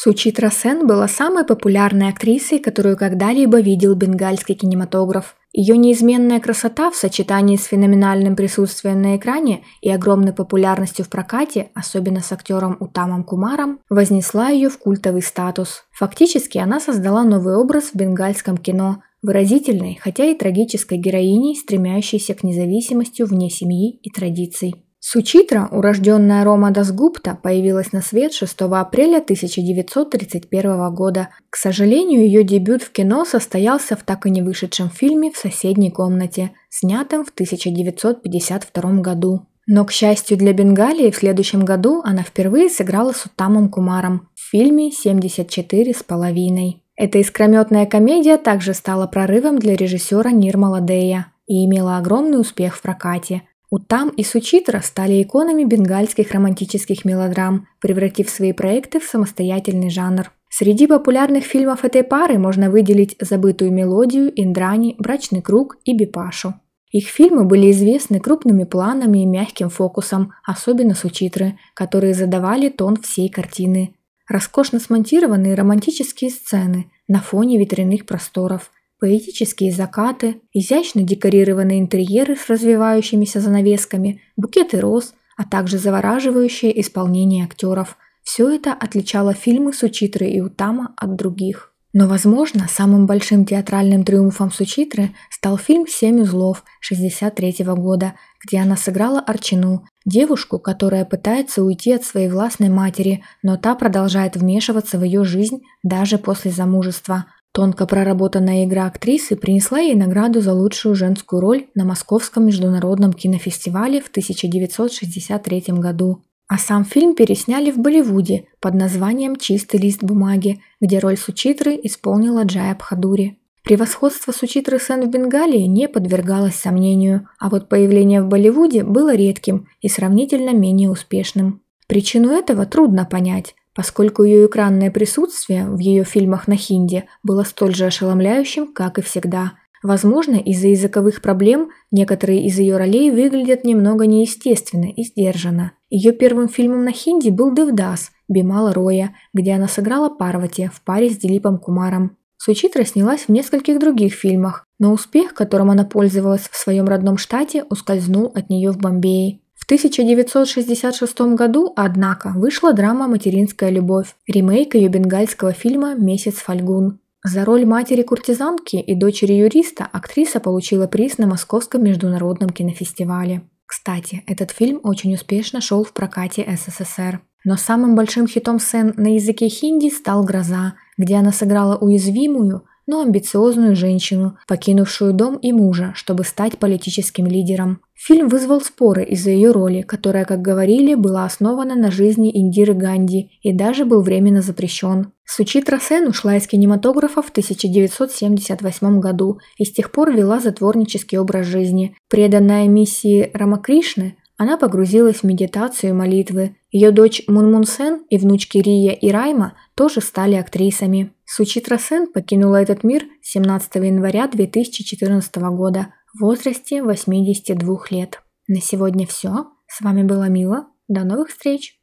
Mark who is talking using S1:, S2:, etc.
S1: Сучитра Сен была самой популярной актрисой, которую когда-либо видел бенгальский кинематограф. Ее неизменная красота в сочетании с феноменальным присутствием на экране и огромной популярностью в прокате, особенно с актером Утамом Кумаром, вознесла ее в культовый статус. Фактически она создала новый образ в бенгальском кино, выразительной, хотя и трагической героиней, стремящейся к независимости вне семьи и традиций. Сучитра, урожденная Рома Дасгупта, появилась на свет 6 апреля 1931 года. К сожалению, ее дебют в кино состоялся в так и не вышедшем фильме «В соседней комнате», снятом в 1952 году. Но, к счастью для Бенгалии, в следующем году она впервые сыграла с Утамом Кумаром в фильме «74 с половиной». Эта искрометная комедия также стала прорывом для режиссера Нирмала Дея и имела огромный успех в прокате. Утам и Сучитра стали иконами бенгальских романтических мелодрам, превратив свои проекты в самостоятельный жанр. Среди популярных фильмов этой пары можно выделить «Забытую мелодию», «Индрани», «Брачный круг» и «Бипашу». Их фильмы были известны крупными планами и мягким фокусом, особенно Сучитры, которые задавали тон всей картины. Роскошно смонтированные романтические сцены на фоне ветряных просторов – Поэтические закаты, изящно декорированные интерьеры с развивающимися занавесками, букеты роз, а также завораживающее исполнение актеров – все это отличало фильмы Сучитры и Утама от других. Но, возможно, самым большим театральным триумфом Сучитры стал фильм «Семь узлов» 1963 года, где она сыграла Арчину, девушку, которая пытается уйти от своей властной матери, но та продолжает вмешиваться в ее жизнь даже после замужества – Тонко проработанная игра актрисы принесла ей награду за лучшую женскую роль на Московском международном кинофестивале в 1963 году. А сам фильм пересняли в Болливуде под названием «Чистый лист бумаги», где роль Сучитры исполнила Джая Бхадури. Превосходство Сучитры Сен в Бенгалии не подвергалось сомнению, а вот появление в Болливуде было редким и сравнительно менее успешным. Причину этого трудно понять, поскольку ее экранное присутствие в ее фильмах на хинди было столь же ошеломляющим, как и всегда. Возможно, из-за языковых проблем некоторые из ее ролей выглядят немного неестественно и сдержанно. Ее первым фильмом на хинди был «Девдас» Бимала Роя, где она сыграла Парвати в паре с Дилипом Кумаром. Сучитра снялась в нескольких других фильмах, но успех, которым она пользовалась в своем родном штате, ускользнул от нее в Бомбее. 1966 году, однако, вышла драма «Материнская любовь», ремейк ее бенгальского фильма «Месяц фальгун». За роль матери-куртизанки и дочери юриста актриса получила приз на Московском международном кинофестивале. Кстати, этот фильм очень успешно шел в прокате СССР. Но самым большим хитом сцен на языке хинди стал «Гроза», где она сыграла уязвимую, но амбициозную женщину, покинувшую дом и мужа, чтобы стать политическим лидером. Фильм вызвал споры из-за ее роли, которая, как говорили, была основана на жизни Индиры Ганди и даже был временно запрещен. Сучитра Сен ушла из кинематографа в 1978 году и с тех пор вела затворнический образ жизни. Преданная миссии Рамакришны, она погрузилась в медитацию и молитвы. Ее дочь Мунмун Сен и внучки Рия и Райма тоже стали актрисами. Сучитра Сен покинула этот мир 17 января 2014 года в возрасте 82 лет. На сегодня все. С вами была Мила. До новых встреч!